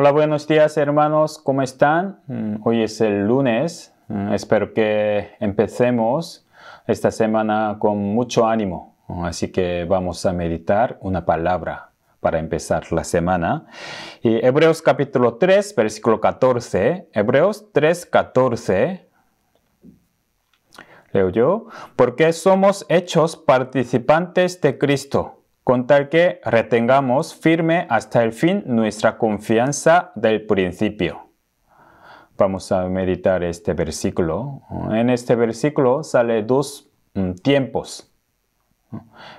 Hola, buenos días hermanos, ¿cómo están? Mm. Hoy es el lunes, mm, espero que empecemos esta semana con mucho ánimo, así que vamos a meditar una palabra para empezar la semana. Hebreos capítulo 3, versículo 14, Hebreos 3, 14, leo yo, porque somos hechos participantes de Cristo con tal que retengamos firme hasta el fin nuestra confianza del principio. Vamos a meditar este versículo. En este versículo sale dos mm, tiempos,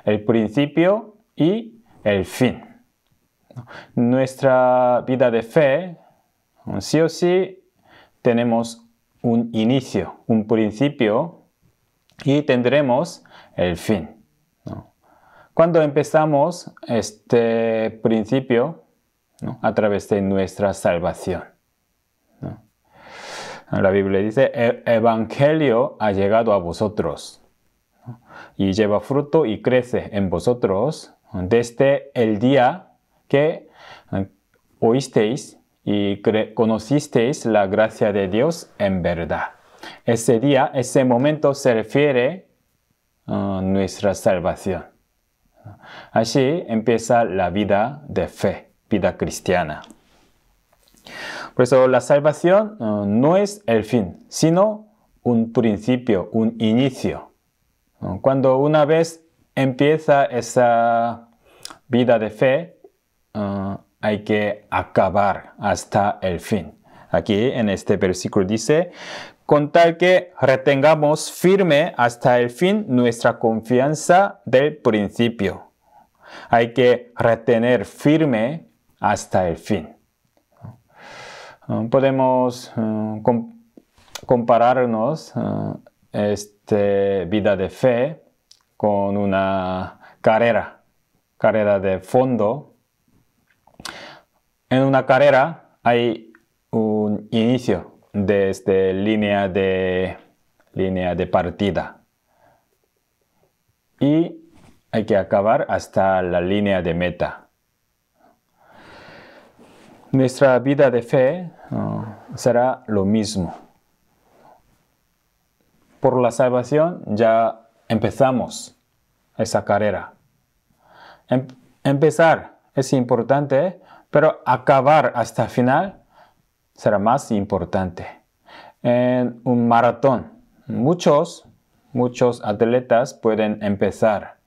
el principio y el fin. Nuestra vida de fe, sí o sí, tenemos un inicio, un principio y tendremos el fin. Cuando empezamos este principio a través de nuestra salvación. La Biblia dice, el Evangelio ha llegado a vosotros y lleva fruto y crece en vosotros desde el día que eh, oísteis y conocisteis la gracia de Dios en verdad. Ese día, ese momento se refiere a ah, nuestra salvación. Así empieza la vida de fe, vida cristiana. Por eso la salvación eh, no es el fin, sino un principio, un inicio. Eh, cuando una vez empieza esa vida de fe, eh, hay que acabar hasta el fin. Aquí en este versículo dice, con tal que retengamos firme hasta el fin nuestra confianza del principio. Hay que retener firme hasta el fin. Ah, podemos ah, compararnos ah, esta vida de fe con una carrera, carrera de fondo. En una carrera hay un inicio, desde este, línea de, línea de partida. Y hay que acabar hasta la línea de meta. Nuestra vida de fe será lo mismo. Por la salvación ya empezamos esa carrera. Em, empezar es importante, pero acabar hasta final será más importante. En un maratón, muchos, muchos atletas pueden empezar,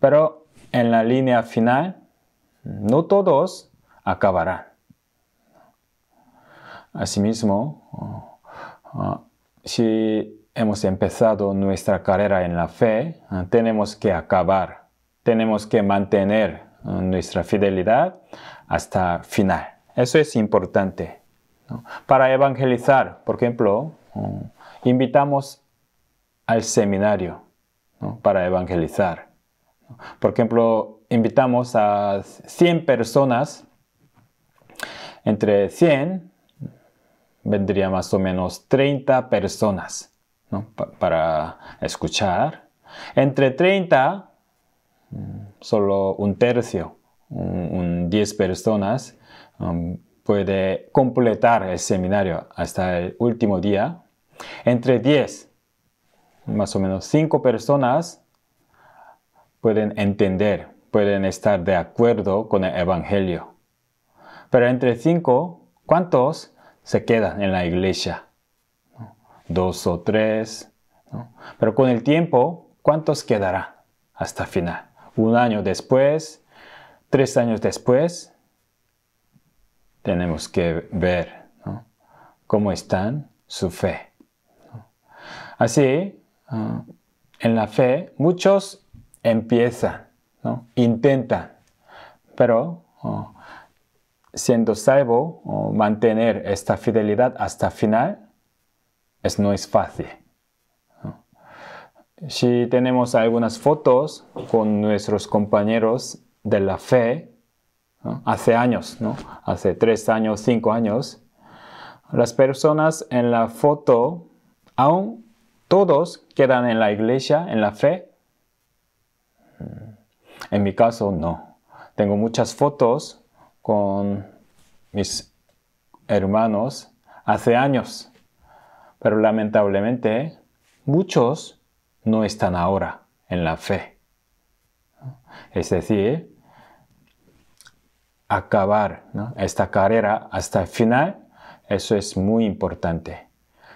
pero en la línea final, no todos acabarán. Asimismo, uh, uh, si hemos empezado nuestra carrera en la fe, uh, tenemos que acabar, tenemos que mantener nuestra fidelidad hasta final. Eso es importante. Para evangelizar, por ejemplo, invitamos al seminario para evangelizar. Por ejemplo, invitamos a 100 personas, entre 100 vendría más o menos 30 personas para escuchar. Entre 30, mm, solo un tercio, 10 personas Um, puede completar el seminario hasta el último día. Entre 10, más o menos 5 personas pueden entender, pueden estar de acuerdo con el Evangelio. Pero entre 5, ¿cuántos se quedan en la iglesia? Dos o tres. Pero con el tiempo, ¿cuántos quedarán hasta final? Un año después, tres años después, tenemos que ver cómo están su fe. Así, ah, en la fe, muchos empiezan, intentan, pero ah, siendo salvo, mantener esta fidelidad hasta final es, no es fácil. Si tenemos algunas fotos con nuestros compañeros de la fe, hace años, ¿no? hace tres años, cinco años, las personas en la foto, aún todos quedan en la iglesia, en la fe. Mm. En mi caso, no. Tengo muchas fotos con mis hermanos hace años, pero lamentablemente muchos no están ahora en la fe. Es decir, acabar esta carrera hasta el final, eso es muy importante.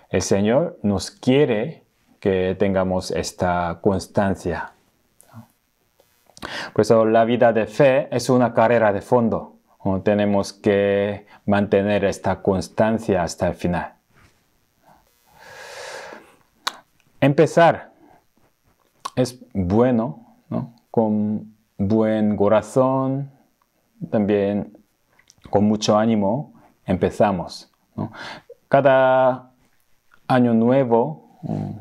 El Señor nos quiere que tengamos esta constancia. Por eso oh, la vida de fe es una carrera de fondo. Tenemos que mantener esta constancia hasta el final. Empezar es bueno, con buen corazón, también con mucho ánimo empezamos. Cada año nuevo mm,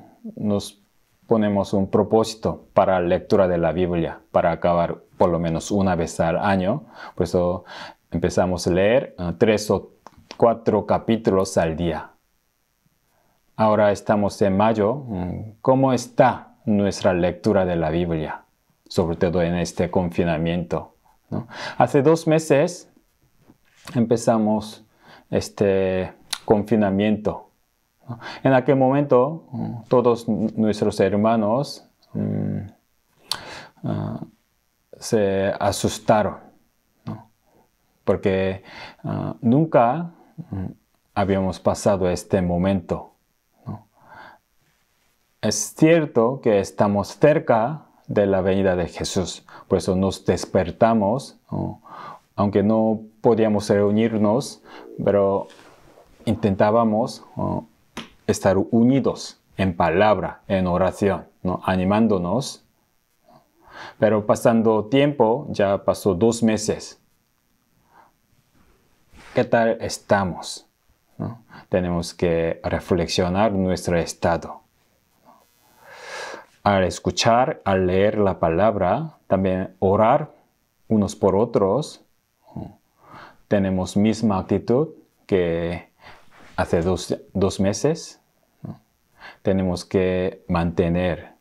nos ponemos un propósito para la lectura de la Biblia, para acabar por lo menos una vez al año. Por eso empezamos a leer ah, tres o cuatro capítulos al día. Ahora estamos en mayo. Mm, ¿Cómo está nuestra lectura de la Biblia? Sobre todo en este confinamiento. Hace dos meses empezamos este confinamiento. En aquel momento todos nuestros hermanos mm, ah, se asustaron porque ah, nunca mm, habíamos pasado este momento. Es cierto que estamos cerca de la venida de Jesús. Por eso nos despertamos, aunque no podíamos reunirnos, pero intentábamos estar unidos en palabra, en oración, animándonos. Pero pasando tiempo, ya pasó dos meses. ¿Qué tal estamos? Tenemos que reflexionar nuestro estado al escuchar, al leer la palabra, también orar unos por otros, tenemos misma actitud que hace dos, meses. Tenemos que mantener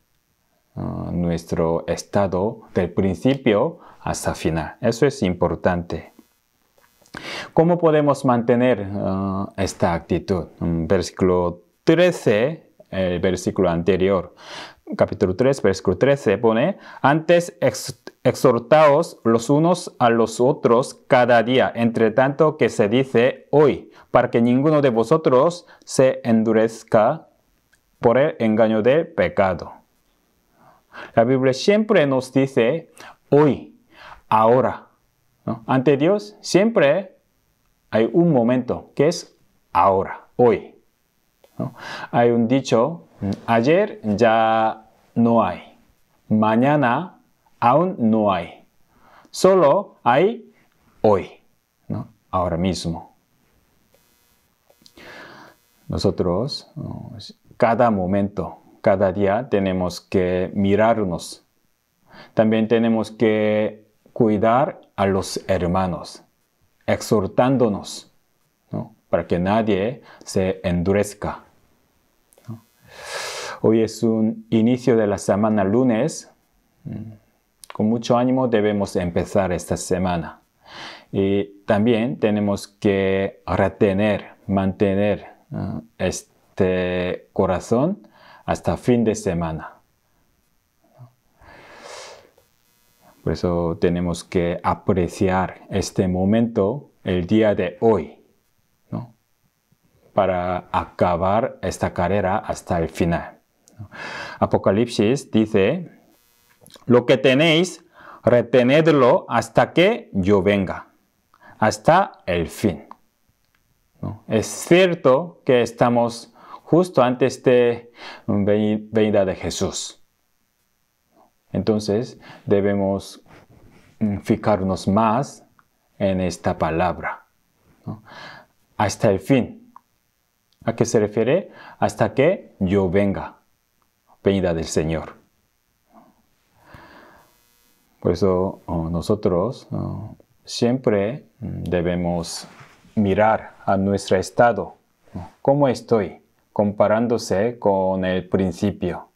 nuestro estado del principio hasta final. Eso es importante. ¿Cómo podemos mantener uh, esta actitud? versículo 13 el versículo anterior. Capítulo 3, versículo 13 pone, antes exhortaos los unos a los otros cada día, entre tanto que se dice hoy, para que ninguno de vosotros se endurezca por el engaño del pecado. La Biblia siempre nos dice hoy, ahora. Ante Dios siempre hay un momento que es ahora, hoy. Hay un dicho, ayer ya no hay, mañana aún no hay, solo hay hoy, ahora mismo. Nosotros, cada momento, cada día tenemos que mirarnos. También tenemos que cuidar a los hermanos, exhortándonos para que nadie se endurezca. Hoy es un inicio de la semana lunes. Mm, con mucho ánimo debemos empezar esta semana. Y también tenemos que retener, mantener este corazón hasta fin de semana. Por eso tenemos que apreciar este momento, el día de hoy para acabar esta carrera hasta el final. Apocalipsis dice, lo que tenéis, retenedlo hasta que yo venga, hasta el fin. Es cierto que estamos justo antes de venida de Jesús. Entonces debemos fijarnos más en esta palabra. Hasta el fin. ¿A qué se refiere? Hasta que yo venga, venida del Señor. Por eso oh, nosotros oh, siempre mm, debemos mirar a nuestro estado, cómo estoy, comparándose con el principio.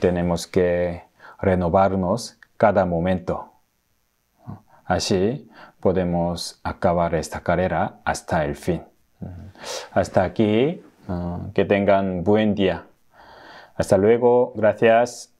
Tenemos que renovarnos cada momento. Así podemos acabar esta carrera hasta el fin. Hasta aquí, ah, que tengan buen día. Hasta luego, gracias.